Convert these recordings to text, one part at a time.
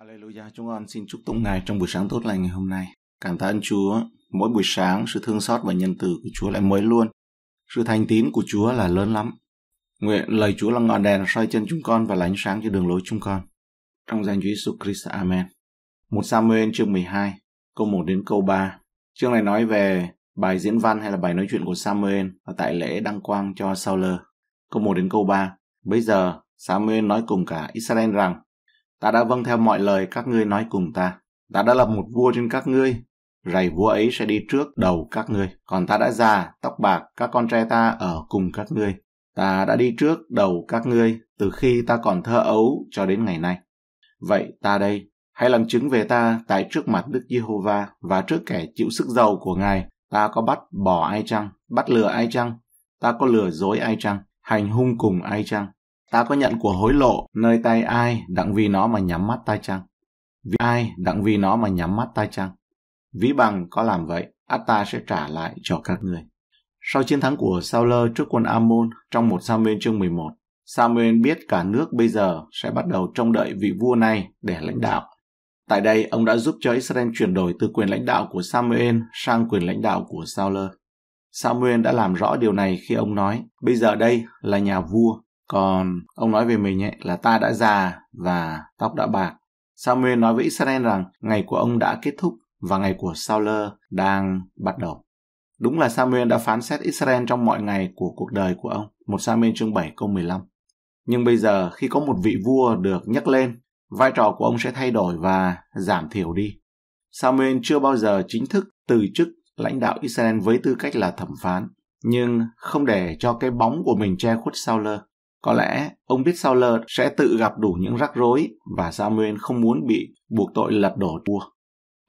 Hallelujah, chúng con xin chúc tụng Ngài trong buổi sáng tốt lành ngày hôm nay. Cảm tạ ơn Chúa, mỗi buổi sáng sự thương xót và nhân từ của Chúa lại mới luôn. Sự thành tín của Chúa là lớn lắm. Nguyện lời Chúa là ngọn đèn soi chân chúng con và là ánh sáng cho đường lối chúng con. Trong danh Chúa Jesus Christ, Amen. Một Samuel chương 12, câu 1 đến câu 3. Chương này nói về bài diễn văn hay là bài nói chuyện của Samuel và tại lễ đăng quang cho Sauler. Câu 1 đến câu 3. Bây giờ, Samuel nói cùng cả Israel rằng, ta đã vâng theo mọi lời các ngươi nói cùng ta ta đã lập một vua trên các ngươi rầy vua ấy sẽ đi trước đầu các ngươi còn ta đã già tóc bạc các con trai ta ở cùng các ngươi ta đã đi trước đầu các ngươi từ khi ta còn thơ ấu cho đến ngày nay vậy ta đây hãy làm chứng về ta tại trước mặt đức giê-hô-va và trước kẻ chịu sức giàu của ngài ta có bắt bỏ ai chăng bắt lừa ai chăng ta có lừa dối ai chăng hành hung cùng ai chăng Ta có nhận của hối lộ nơi tay ai đặng vì nó mà nhắm mắt ta chăng? Vì ai đặng vì nó mà nhắm mắt ta chăng? Ví bằng có làm vậy, ắt ta sẽ trả lại cho các người. Sau chiến thắng của Sauler trước quân Ammon trong một Samuel chương 11, Samuel biết cả nước bây giờ sẽ bắt đầu trông đợi vị vua này để lãnh đạo. Tại đây, ông đã giúp cho Israel chuyển đổi từ quyền lãnh đạo của Samuel sang quyền lãnh đạo của Sauler. Samuel đã làm rõ điều này khi ông nói, bây giờ đây là nhà vua còn ông nói về mình ấy là ta đã già và tóc đã bạc samuel nói với israel rằng ngày của ông đã kết thúc và ngày của Saul đang bắt đầu. Đúng là Samuel đã phán xét Israel trong mọi ngày của cuộc đời của ông, một Samuel chương 7 câu 15. Nhưng bây giờ khi có một vị vua được nhắc lên, vai trò của ông sẽ thay đổi và giảm thiểu đi. Samuel chưa bao giờ chính thức từ chức lãnh đạo Israel với tư cách là thẩm phán, nhưng không để cho cái bóng của mình che khuất Sauler. Có lẽ ông biết Sauler sẽ tự gặp đủ những rắc rối và Samuel không muốn bị buộc tội lật đổ vua.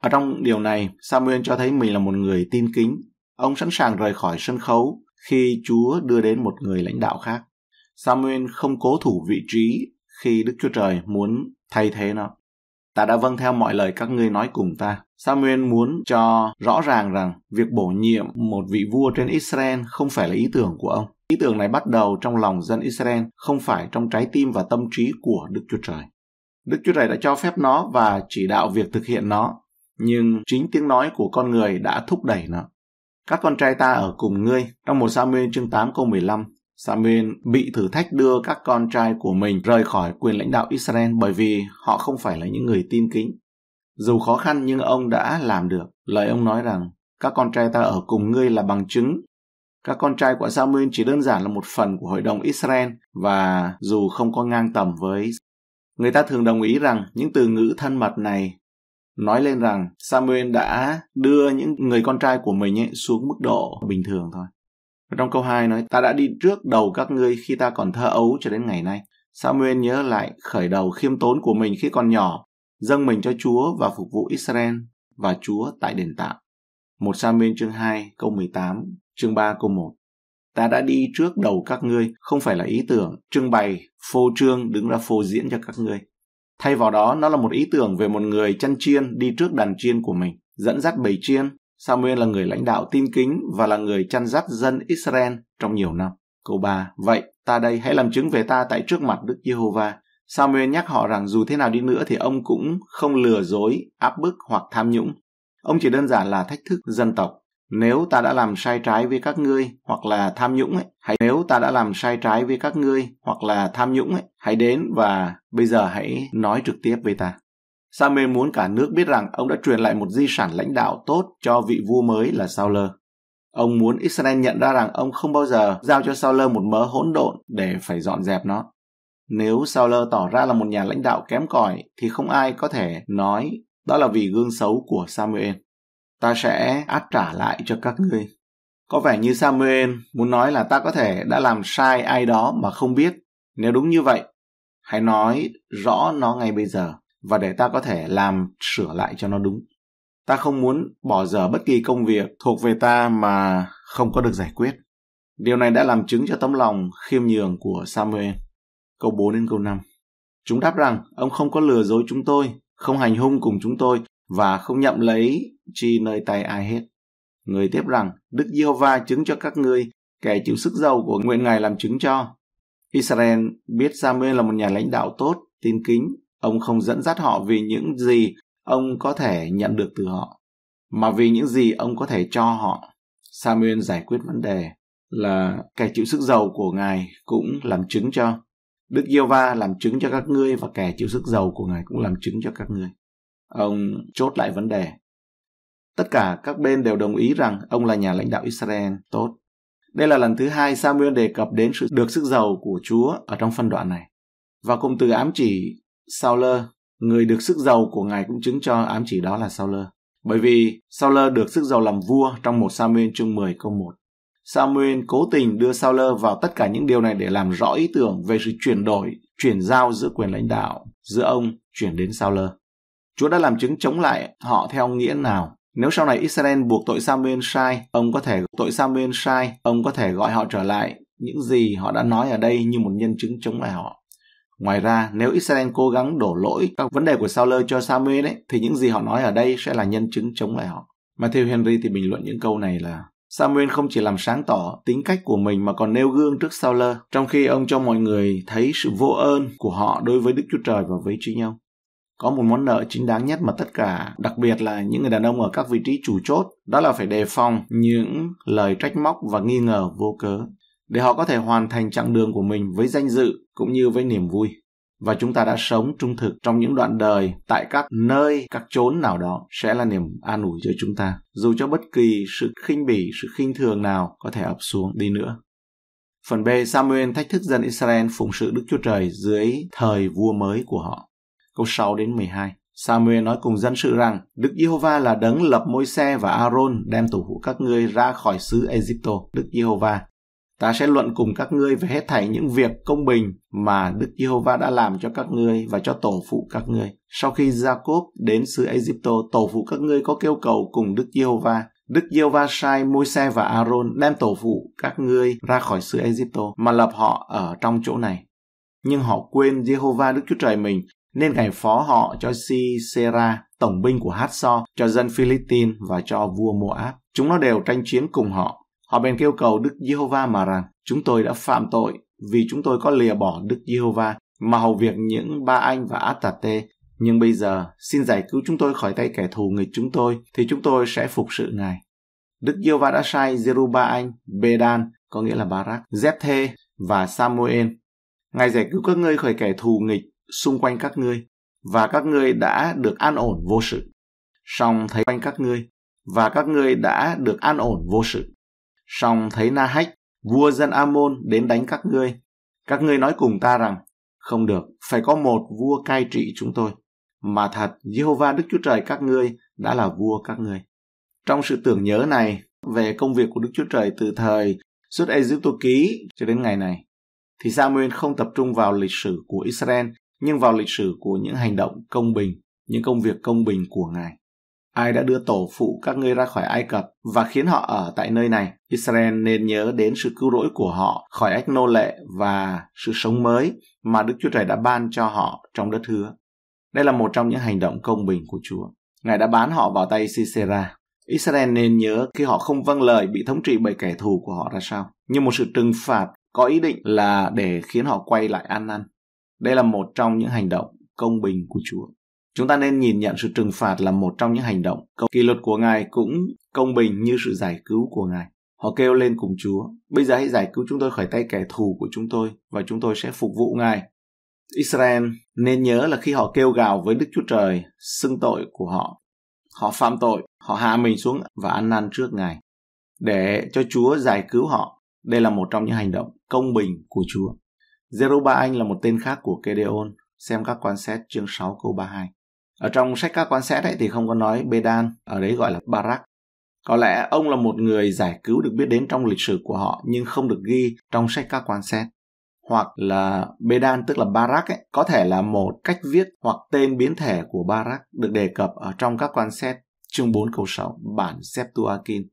Ở trong điều này, Samuel cho thấy mình là một người tin kính. Ông sẵn sàng rời khỏi sân khấu khi Chúa đưa đến một người lãnh đạo khác. Samuel không cố thủ vị trí khi Đức Chúa Trời muốn thay thế nó. Ta đã vâng theo mọi lời các ngươi nói cùng ta. Samuel muốn cho rõ ràng rằng việc bổ nhiệm một vị vua trên Israel không phải là ý tưởng của ông. Ý tưởng này bắt đầu trong lòng dân Israel, không phải trong trái tim và tâm trí của Đức Chúa Trời. Đức Chúa Trời đã cho phép nó và chỉ đạo việc thực hiện nó, nhưng chính tiếng nói của con người đã thúc đẩy nó. Các con trai ta ở cùng ngươi, trong một Samuel chương 8 câu 15, Samuel bị thử thách đưa các con trai của mình rời khỏi quyền lãnh đạo Israel bởi vì họ không phải là những người tin kính. Dù khó khăn nhưng ông đã làm được. Lời ông nói rằng, các con trai ta ở cùng ngươi là bằng chứng các con trai của Samuel chỉ đơn giản là một phần của hội đồng Israel và dù không có ngang tầm với người ta thường đồng ý rằng những từ ngữ thân mật này nói lên rằng Samuel đã đưa những người con trai của mình ấy xuống mức độ bình thường thôi. Và trong câu 2 nói, ta đã đi trước đầu các ngươi khi ta còn thơ ấu cho đến ngày nay. Samuel nhớ lại khởi đầu khiêm tốn của mình khi còn nhỏ, dâng mình cho Chúa và phục vụ Israel và Chúa tại đền tạm. 1 Samuel chương 2 câu 18 chương 3 câu 1. Ta đã đi trước đầu các ngươi, không phải là ý tưởng, trưng bày, phô trương đứng ra phô diễn cho các ngươi. Thay vào đó, nó là một ý tưởng về một người chăn chiên đi trước đàn chiên của mình, dẫn dắt bầy chiên. Samuel là người lãnh đạo tin kính và là người chăn dắt dân Israel trong nhiều năm. Câu 3. Vậy, ta đây hãy làm chứng về ta tại trước mặt Đức Giê-hô-va. Samuel nhắc họ rằng dù thế nào đi nữa thì ông cũng không lừa dối, áp bức hoặc tham nhũng. Ông chỉ đơn giản là thách thức dân tộc nếu ta đã làm sai trái với các ngươi hoặc là tham nhũng ấy hãy nếu ta đã làm sai trái với các ngươi hoặc là tham nhũng ấy hãy đến và bây giờ hãy nói trực tiếp với ta Samuel muốn cả nước biết rằng ông đã truyền lại một di sản lãnh đạo tốt cho vị vua mới là Sauler. Ông muốn Israel nhận ra rằng ông không bao giờ giao cho Sauler một mớ hỗn độn để phải dọn dẹp nó. Nếu Sauler tỏ ra là một nhà lãnh đạo kém cỏi thì không ai có thể nói đó là vì gương xấu của Samuel ta sẽ áp trả lại cho các ngươi. Có vẻ như Samuel muốn nói là ta có thể đã làm sai ai đó mà không biết. Nếu đúng như vậy, hãy nói rõ nó ngay bây giờ và để ta có thể làm sửa lại cho nó đúng. Ta không muốn bỏ dở bất kỳ công việc thuộc về ta mà không có được giải quyết. Điều này đã làm chứng cho tấm lòng khiêm nhường của Samuel. Câu 4 đến câu 5. Chúng đáp rằng ông không có lừa dối chúng tôi, không hành hung cùng chúng tôi và không nhậm lấy chi nơi tay ai hết. Người tiếp rằng, Đức Giê-hô-va chứng cho các ngươi, kẻ chịu sức giàu của nguyện Ngài làm chứng cho. Israel biết Samuel là một nhà lãnh đạo tốt, tin kính, ông không dẫn dắt họ vì những gì ông có thể nhận được từ họ, mà vì những gì ông có thể cho họ. Samuel giải quyết vấn đề là kẻ chịu sức giàu của Ngài cũng làm chứng cho. Đức Diêu Va làm chứng cho các ngươi và kẻ chịu sức giàu của Ngài cũng làm chứng cho các ngươi. Ông chốt lại vấn đề Tất cả các bên đều đồng ý rằng ông là nhà lãnh đạo Israel tốt. Đây là lần thứ hai Samuel đề cập đến sự được sức giàu của Chúa ở trong phân đoạn này. Và cụm từ ám chỉ Saul, người được sức giàu của Ngài cũng chứng cho ám chỉ đó là Saul. Bởi vì Saul được sức giàu làm vua trong một Samuel chương 10 câu 1. Samuel cố tình đưa Saul vào tất cả những điều này để làm rõ ý tưởng về sự chuyển đổi, chuyển giao giữa quyền lãnh đạo, giữa ông chuyển đến Saul. Chúa đã làm chứng chống lại họ theo nghĩa nào nếu sau này Israel buộc tội Samuel sai, ông có thể tội Samuel sai, ông có thể gọi họ trở lại những gì họ đã nói ở đây như một nhân chứng chống lại họ. Ngoài ra, nếu Israel cố gắng đổ lỗi các vấn đề của Saul cho Samuel ấy, thì những gì họ nói ở đây sẽ là nhân chứng chống lại họ. Matthew Henry thì bình luận những câu này là Samuel không chỉ làm sáng tỏ tính cách của mình mà còn nêu gương trước Saul, trong khi ông cho mọi người thấy sự vô ơn của họ đối với Đức Chúa Trời và với chính ông có một món nợ chính đáng nhất mà tất cả đặc biệt là những người đàn ông ở các vị trí chủ chốt đó là phải đề phòng những lời trách móc và nghi ngờ vô cớ để họ có thể hoàn thành chặng đường của mình với danh dự cũng như với niềm vui và chúng ta đã sống trung thực trong những đoạn đời tại các nơi các chốn nào đó sẽ là niềm an ủi cho chúng ta dù cho bất kỳ sự khinh bỉ sự khinh thường nào có thể ập xuống đi nữa phần b samuel thách thức dân israel phụng sự đức chúa trời dưới thời vua mới của họ câu 6 đến 12. Samuel nói cùng dân sự rằng Đức Giê-hô-va là đấng lập môi xe và A-rôn đem tổ hữu các ngươi ra khỏi xứ Egypto, Đức Giê-hô-va. Ta sẽ luận cùng các ngươi về hết thảy những việc công bình mà Đức Giê-hô-va đã làm cho các ngươi và cho tổ phụ các ngươi. Sau khi Gia-cốp đến xứ Egypto, tổ phụ các ngươi có kêu cầu cùng Đức Giê-hô-va. Đức Giê-hô-va sai Môi-se và A-rôn đem tổ phụ các ngươi ra khỏi xứ Egypto mà lập họ ở trong chỗ này nhưng họ quên Giê-hô-va Đức Chúa Trời mình nên ngài phó họ cho Sisera, tổng binh của Hatsor, cho dân Philippines và cho vua Moab. Chúng nó đều tranh chiến cùng họ. Họ bèn kêu cầu Đức Giê-hô-va mà rằng, chúng tôi đã phạm tội vì chúng tôi có lìa bỏ Đức Giê-hô-va mà hầu việc những ba anh và Atate. Nhưng bây giờ, xin giải cứu chúng tôi khỏi tay kẻ thù nghịch chúng tôi, thì chúng tôi sẽ phục sự Ngài. Đức Giê-hô-va đã sai Zeruba anh, Bedan, có nghĩa là Barak, Zephe và Samuel. Ngài giải cứu các ngươi khỏi kẻ thù nghịch xung quanh các ngươi và các ngươi đã được an ổn vô sự song thấy quanh các ngươi và các ngươi đã được an ổn vô sự song thấy na hách vua dân amôn đến đánh các ngươi các ngươi nói cùng ta rằng không được phải có một vua cai trị chúng tôi mà thật jehovah đức chúa trời các ngươi đã là vua các ngươi trong sự tưởng nhớ này về công việc của đức chúa trời từ thời xuất Ai Egypto ký cho đến ngày này thì Samuel không tập trung vào lịch sử của Israel nhưng vào lịch sử của những hành động công bình, những công việc công bình của Ngài. Ai đã đưa tổ phụ các ngươi ra khỏi Ai Cập và khiến họ ở tại nơi này, Israel nên nhớ đến sự cứu rỗi của họ khỏi ách nô lệ và sự sống mới mà Đức Chúa Trời đã ban cho họ trong đất hứa. Đây là một trong những hành động công bình của Chúa. Ngài đã bán họ vào tay Sisera. Israel nên nhớ khi họ không vâng lời bị thống trị bởi kẻ thù của họ ra sao, như một sự trừng phạt có ý định là để khiến họ quay lại ăn năn. Đây là một trong những hành động công bình của Chúa. Chúng ta nên nhìn nhận sự trừng phạt là một trong những hành động. Kỷ luật của Ngài cũng công bình như sự giải cứu của Ngài. Họ kêu lên cùng Chúa, bây giờ hãy giải cứu chúng tôi khỏi tay kẻ thù của chúng tôi và chúng tôi sẽ phục vụ Ngài. Israel nên nhớ là khi họ kêu gào với Đức Chúa Trời, xưng tội của họ. Họ phạm tội, họ hạ mình xuống và ăn năn trước Ngài. Để cho Chúa giải cứu họ, đây là một trong những hành động công bình của Chúa. Zeruba Anh là một tên khác của Kedeon, xem các quan xét chương 6 câu 32. Ở trong sách các quan xét ấy thì không có nói Bedan, ở đấy gọi là Barak. Có lẽ ông là một người giải cứu được biết đến trong lịch sử của họ nhưng không được ghi trong sách các quan xét. Hoặc là Bedan tức là Barak ấy, có thể là một cách viết hoặc tên biến thể của Barak được đề cập ở trong các quan xét chương 4 câu 6 bản Septuagint,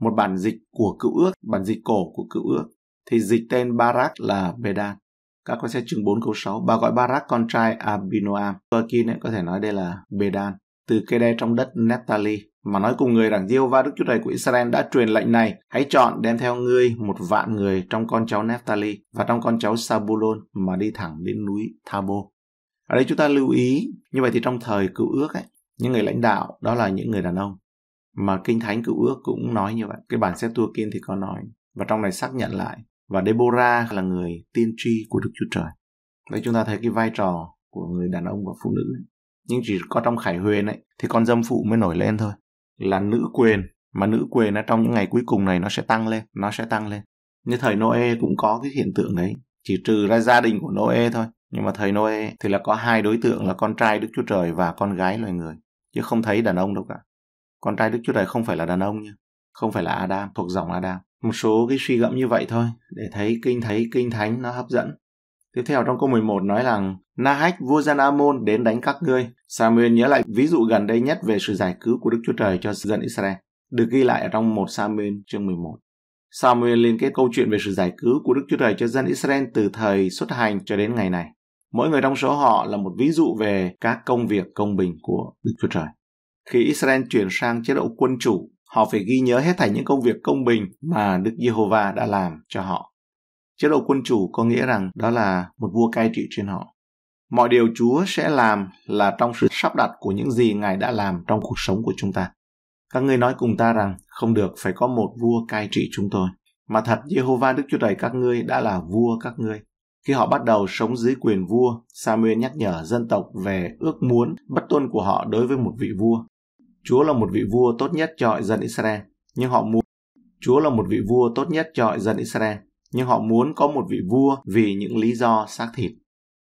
một bản dịch của cựu ước, bản dịch cổ của cựu ước thì dịch tên Barak là Bedan các con sẽ chương 4 câu 6. Bà gọi Barak con trai Abinoam. Perkin ấy, có thể nói đây là Bedan. Từ cây đe trong đất Nephtali mà nói cùng người rằng Diêu và Đức Chúa Trời của Israel đã truyền lệnh này, hãy chọn đem theo ngươi một vạn người trong con cháu Nephtali và trong con cháu Sabulon mà đi thẳng đến núi Thabo. Ở đây chúng ta lưu ý, như vậy thì trong thời cựu ước ấy, những người lãnh đạo đó là những người đàn ông. Mà Kinh Thánh cựu ước cũng nói như vậy, cái bản xét tua kiên thì có nói, và trong này xác nhận lại và Deborah là người tiên tri của Đức Chúa Trời. Đấy chúng ta thấy cái vai trò của người đàn ông và phụ nữ. Ấy. Nhưng chỉ có trong Khải Huyền ấy thì con dâm phụ mới nổi lên thôi. Là nữ quyền mà nữ quyền ở trong những ngày cuối cùng này nó sẽ tăng lên, nó sẽ tăng lên. Như thời Noe cũng có cái hiện tượng đấy, chỉ trừ ra gia đình của Noe thôi. Nhưng mà thời Noe thì là có hai đối tượng là con trai Đức Chúa Trời và con gái loài người, chứ không thấy đàn ông đâu cả. Con trai Đức Chúa Trời không phải là đàn ông nha, không phải là Adam, thuộc dòng Adam một số cái suy gẫm như vậy thôi để thấy kinh thấy kinh thánh nó hấp dẫn. Tiếp theo trong câu 11 nói rằng Nahach vua gian Amon đến đánh các ngươi. Samuel nhớ lại ví dụ gần đây nhất về sự giải cứu của Đức Chúa Trời cho dân Israel, được ghi lại ở trong một Samuel chương 11. Samuel liên kết câu chuyện về sự giải cứu của Đức Chúa Trời cho dân Israel từ thời xuất hành cho đến ngày này. Mỗi người trong số họ là một ví dụ về các công việc công bình của Đức Chúa Trời. Khi Israel chuyển sang chế độ quân chủ Họ phải ghi nhớ hết thảy những công việc công bình mà Đức Giê-hô-va đã làm cho họ. Chế độ quân chủ có nghĩa rằng đó là một vua cai trị trên họ. Mọi điều Chúa sẽ làm là trong sự sắp đặt của những gì Ngài đã làm trong cuộc sống của chúng ta. Các ngươi nói cùng ta rằng không được phải có một vua cai trị chúng tôi. Mà thật Jehovah Đức Chúa Trời các ngươi đã là vua các ngươi. Khi họ bắt đầu sống dưới quyền vua, Samuel nhắc nhở dân tộc về ước muốn bất tuân của họ đối với một vị vua Chúa là một vị vua tốt nhất cho dân Israel, nhưng họ muốn Chúa là một vị vua tốt nhất cho dân Israel, nhưng họ muốn có một vị vua vì những lý do xác thịt.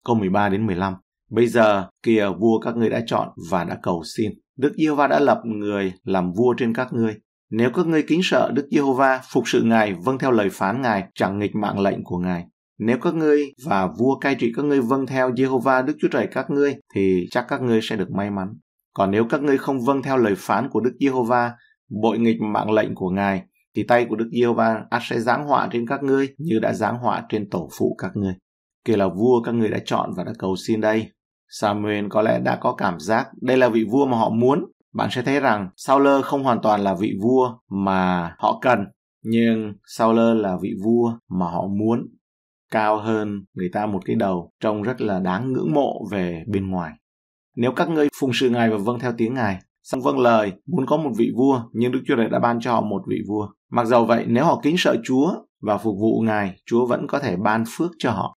Câu 13 đến 15. Bây giờ kìa vua các ngươi đã chọn và đã cầu xin. Đức Giê-hô-va đã lập người làm vua trên các ngươi. Nếu các ngươi kính sợ Đức Giê-hô-va, phục sự Ngài, vâng theo lời phán Ngài, chẳng nghịch mạng lệnh của Ngài, nếu các ngươi và vua cai trị các ngươi vâng theo Jehovah Đức Chúa Trời các ngươi thì chắc các ngươi sẽ được may mắn. Còn nếu các ngươi không vâng theo lời phán của Đức Giê-hô-va, bội nghịch mạng lệnh của Ngài, thì tay của Đức Giê-hô-va ắt sẽ giáng họa trên các ngươi như đã giáng họa trên tổ phụ các ngươi. Kia là vua các ngươi đã chọn và đã cầu xin đây. Samuel có lẽ đã có cảm giác đây là vị vua mà họ muốn. Bạn sẽ thấy rằng Saul không hoàn toàn là vị vua mà họ cần, nhưng Saul là vị vua mà họ muốn cao hơn người ta một cái đầu trông rất là đáng ngưỡng mộ về bên ngoài nếu các ngươi phụng sự Ngài và vâng theo tiếng Ngài, xong vâng lời, muốn có một vị vua, nhưng Đức Chúa Trời đã ban cho họ một vị vua. Mặc dầu vậy, nếu họ kính sợ Chúa và phục vụ Ngài, Chúa vẫn có thể ban phước cho họ.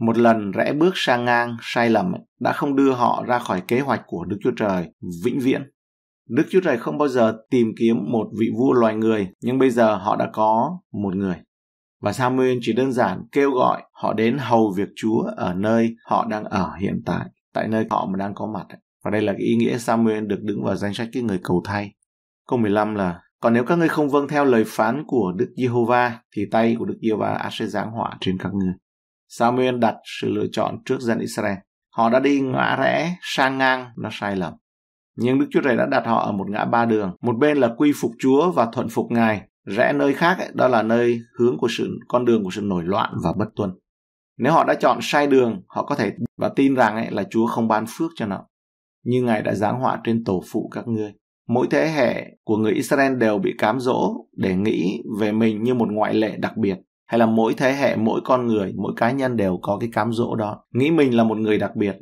Một lần rẽ bước sang ngang, sai lầm đã không đưa họ ra khỏi kế hoạch của Đức Chúa Trời vĩnh viễn. Đức Chúa Trời không bao giờ tìm kiếm một vị vua loài người, nhưng bây giờ họ đã có một người. Và Samuel chỉ đơn giản kêu gọi họ đến hầu việc Chúa ở nơi họ đang ở hiện tại tại nơi họ mà đang có mặt. Và đây là cái ý nghĩa Samuel được đứng vào danh sách cái người cầu thay. Câu 15 là còn nếu các ngươi không vâng theo lời phán của Đức Giê-hô-va thì tay của Đức Giê-hô-va sẽ giáng họa trên các ngươi. Samuel đặt sự lựa chọn trước dân Israel. Họ đã đi ngã rẽ, sang ngang, nó sai lầm. Nhưng Đức Chúa Trời đã đặt họ ở một ngã ba đường. Một bên là quy phục Chúa và thuận phục Ngài. Rẽ nơi khác ấy, đó là nơi hướng của sự con đường của sự nổi loạn và bất tuân. Nếu họ đã chọn sai đường, họ có thể và tin rằng ấy là Chúa không ban phước cho nó. Như Ngài đã giáng họa trên tổ phụ các ngươi. Mỗi thế hệ của người Israel đều bị cám dỗ để nghĩ về mình như một ngoại lệ đặc biệt. Hay là mỗi thế hệ, mỗi con người, mỗi cá nhân đều có cái cám dỗ đó. Nghĩ mình là một người đặc biệt.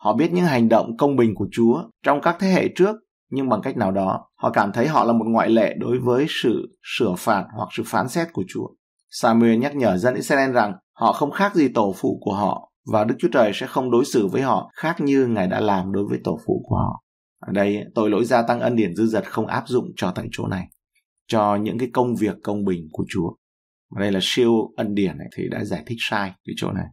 Họ biết những hành động công bình của Chúa trong các thế hệ trước nhưng bằng cách nào đó họ cảm thấy họ là một ngoại lệ đối với sự sửa phạt hoặc sự phán xét của Chúa. Samuel nhắc nhở dân Israel rằng Họ không khác gì tổ phụ của họ và Đức Chúa Trời sẽ không đối xử với họ khác như Ngài đã làm đối với tổ phụ của họ. Ở đây, tội lỗi gia tăng ân điển dư dật không áp dụng cho tại chỗ này, cho những cái công việc công bình của Chúa. Mà đây là siêu ân điển này thì đã giải thích sai cái chỗ này.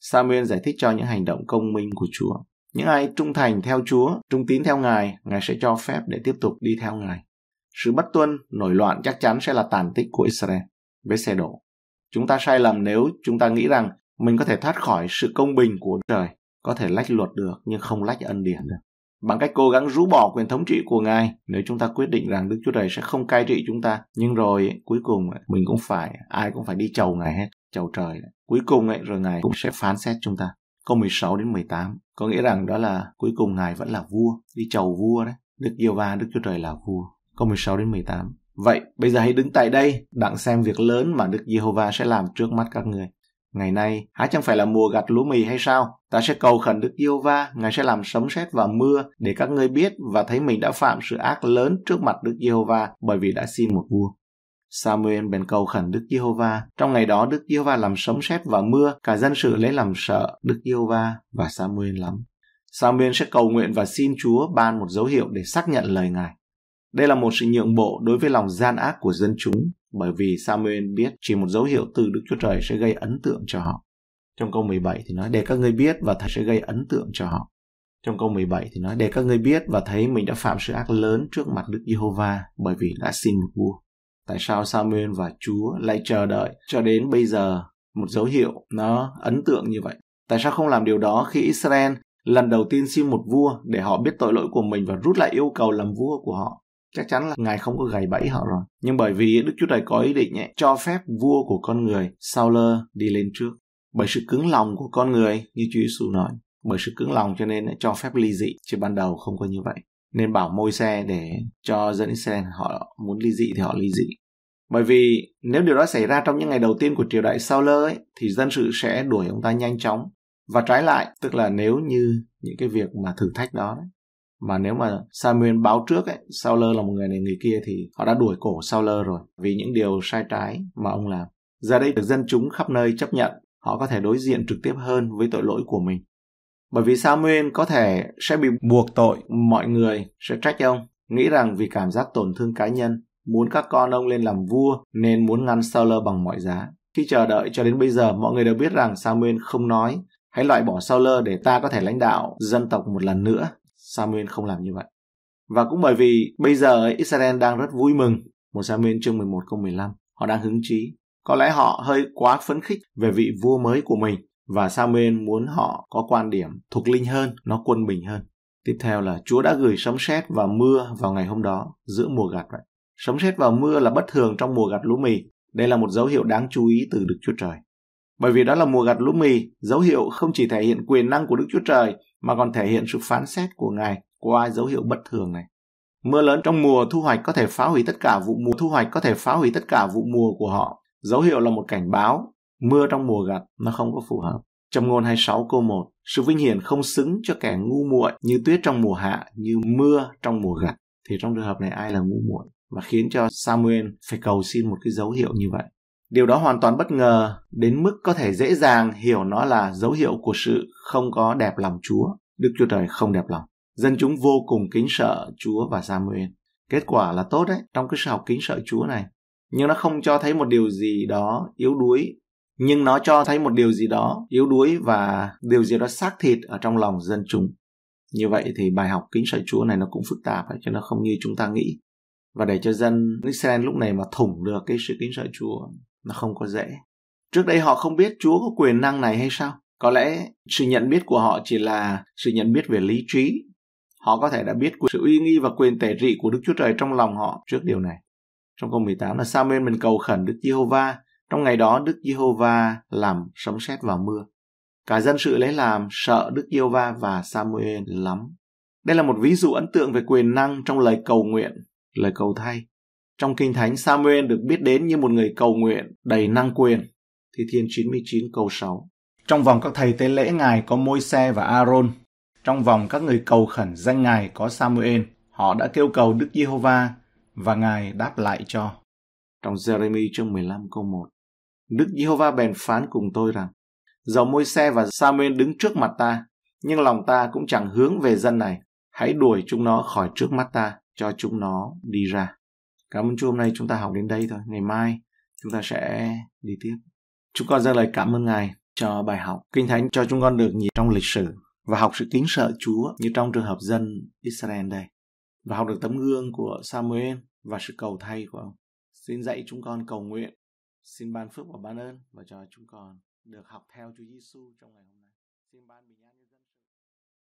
Samuel giải thích cho những hành động công minh của Chúa. Những ai trung thành theo Chúa, trung tín theo Ngài, Ngài sẽ cho phép để tiếp tục đi theo Ngài. Sự bất tuân, nổi loạn chắc chắn sẽ là tàn tích của Israel với xe đổ. Chúng ta sai lầm nếu chúng ta nghĩ rằng mình có thể thoát khỏi sự công bình của trời, có thể lách luật được nhưng không lách ân điển được. Bằng cách cố gắng rũ bỏ quyền thống trị của Ngài, nếu chúng ta quyết định rằng Đức Chúa Trời sẽ không cai trị chúng ta, nhưng rồi cuối cùng mình cũng phải, ai cũng phải đi chầu Ngài hết, chầu trời. Cuối cùng ấy, rồi Ngài cũng sẽ phán xét chúng ta. Câu 16 đến 18 có nghĩa rằng đó là cuối cùng Ngài vẫn là vua, đi chầu vua đấy. Đức Yêu Va, Đức Chúa Trời là vua. Câu 16 đến 18 Vậy bây giờ hãy đứng tại đây, đặng xem việc lớn mà Đức Giê-hô-va sẽ làm trước mắt các người. Ngày nay, há chẳng phải là mùa gặt lúa mì hay sao? Ta sẽ cầu khẩn Đức Giê-hô-va, Ngài sẽ làm sấm sét và mưa để các ngươi biết và thấy mình đã phạm sự ác lớn trước mặt Đức Giê-hô-va bởi vì đã xin một vua. Samuel bèn cầu khẩn Đức Giê-hô-va. Trong ngày đó Đức Giê-hô-va làm sấm sét và mưa, cả dân sự lấy làm sợ Đức Giê-hô-va và Samuel lắm. Samuel sẽ cầu nguyện và xin Chúa ban một dấu hiệu để xác nhận lời Ngài. Đây là một sự nhượng bộ đối với lòng gian ác của dân chúng bởi vì Samuel biết chỉ một dấu hiệu từ Đức Chúa Trời sẽ gây ấn tượng cho họ. Trong câu 17 thì nói để các ngươi biết và thầy sẽ gây ấn tượng cho họ. Trong câu 17 thì nói để các ngươi biết và thấy mình đã phạm sự ác lớn trước mặt Đức Giê-hô-va bởi vì đã xin một vua. Tại sao Samuel và Chúa lại chờ đợi cho đến bây giờ một dấu hiệu nó ấn tượng như vậy? Tại sao không làm điều đó khi Israel lần đầu tiên xin một vua để họ biết tội lỗi của mình và rút lại yêu cầu làm vua của họ? chắc chắn là ngài không có gầy bẫy họ rồi nhưng bởi vì đức chúa trời có ý định ấy, cho phép vua của con người Saul đi lên trước bởi sự cứng lòng của con người như Chúa Giêsu nói bởi sự cứng lòng cho nên cho phép ly dị chứ ban đầu không có như vậy nên bảo môi xe để cho dân Israel họ muốn ly dị thì họ ly dị bởi vì nếu điều đó xảy ra trong những ngày đầu tiên của triều đại Saul ấy thì dân sự sẽ đuổi ông ta nhanh chóng và trái lại tức là nếu như những cái việc mà thử thách đó mà nếu mà Samuel báo trước ấy, Sauler là một người này người kia thì họ đã đuổi cổ Sauler rồi vì những điều sai trái mà ông làm. Giờ đây được dân chúng khắp nơi chấp nhận, họ có thể đối diện trực tiếp hơn với tội lỗi của mình. Bởi vì Samuel có thể sẽ bị buộc tội, mọi người sẽ trách ông, nghĩ rằng vì cảm giác tổn thương cá nhân, muốn các con ông lên làm vua nên muốn ngăn Sauler bằng mọi giá. Khi chờ đợi cho đến bây giờ, mọi người đều biết rằng Samuel không nói, hãy loại bỏ Sauler để ta có thể lãnh đạo dân tộc một lần nữa Samuel không làm như vậy. Và cũng bởi vì bây giờ Israel đang rất vui mừng, một Samuel chương 11 câu 15, họ đang hứng chí. Có lẽ họ hơi quá phấn khích về vị vua mới của mình và Samuel muốn họ có quan điểm thuộc linh hơn, nó quân bình hơn. Tiếp theo là Chúa đã gửi sấm sét và mưa vào ngày hôm đó giữa mùa gặt vậy. Sấm sét và mưa là bất thường trong mùa gặt lúa mì. Đây là một dấu hiệu đáng chú ý từ Đức Chúa Trời bởi vì đó là mùa gặt lúa mì, dấu hiệu không chỉ thể hiện quyền năng của Đức Chúa Trời mà còn thể hiện sự phán xét của Ngài qua dấu hiệu bất thường này. Mưa lớn trong mùa thu hoạch có thể phá hủy tất cả vụ mùa thu hoạch có thể phá hủy tất cả vụ mùa của họ. Dấu hiệu là một cảnh báo, mưa trong mùa gặt nó không có phù hợp. Trong ngôn 26 câu 1, sự vinh hiển không xứng cho kẻ ngu muội như tuyết trong mùa hạ, như mưa trong mùa gặt. Thì trong trường hợp này ai là ngu muội và khiến cho Samuel phải cầu xin một cái dấu hiệu như vậy. Điều đó hoàn toàn bất ngờ đến mức có thể dễ dàng hiểu nó là dấu hiệu của sự không có đẹp lòng Chúa. Đức Chúa Trời không đẹp lòng. Dân chúng vô cùng kính sợ Chúa và Samuel. Kết quả là tốt đấy, trong cái sự học kính sợ Chúa này. Nhưng nó không cho thấy một điều gì đó yếu đuối nhưng nó cho thấy một điều gì đó yếu đuối và điều gì đó xác thịt ở trong lòng dân chúng. Như vậy thì bài học kính sợ Chúa này nó cũng phức tạp ấy, chứ nó không như chúng ta nghĩ. Và để cho dân Israel lúc này mà thủng được cái sự kính sợ Chúa nó không có dễ trước đây họ không biết chúa có quyền năng này hay sao có lẽ sự nhận biết của họ chỉ là sự nhận biết về lý trí họ có thể đã biết của sự uy nghi và quyền tể trị của đức chúa trời trong lòng họ trước điều này trong câu 18 là Samuel mình cầu khẩn Đức Giê-hô-va. Trong ngày đó Đức Giê-hô-va làm sấm sét và mưa. Cả dân sự lấy làm sợ Đức Giê-hô-va và Samuel lắm. Đây là một ví dụ ấn tượng về quyền năng trong lời cầu nguyện, lời cầu thay. Trong Kinh Thánh, Samuel được biết đến như một người cầu nguyện đầy năng quyền. Thi Thiên 99 câu 6 Trong vòng các thầy tế lễ ngài có môi xe và Aaron. Trong vòng các người cầu khẩn danh ngài có Samuel. Họ đã kêu cầu Đức Giê-hô-va và ngài đáp lại cho. Trong Jeremy chương 15 câu 1 Đức Giê-hô-va bèn phán cùng tôi rằng Dầu môi xe và Samuel đứng trước mặt ta, nhưng lòng ta cũng chẳng hướng về dân này. Hãy đuổi chúng nó khỏi trước mắt ta, cho chúng nó đi ra. Cảm ơn Chúa hôm nay chúng ta học đến đây thôi. Ngày mai chúng ta sẽ đi tiếp. Chúng con dâng lời cảm ơn Ngài cho bài học. Kinh Thánh cho chúng con được nhìn trong lịch sử và học sự kính sợ Chúa như trong trường hợp dân Israel đây. Và học được tấm gương của Samuel và sự cầu thay của ông. Xin dạy chúng con cầu nguyện. Xin ban phước và ban ơn và cho chúng con được học theo Chúa Giêsu trong ngày hôm nay. Xin ban bình an.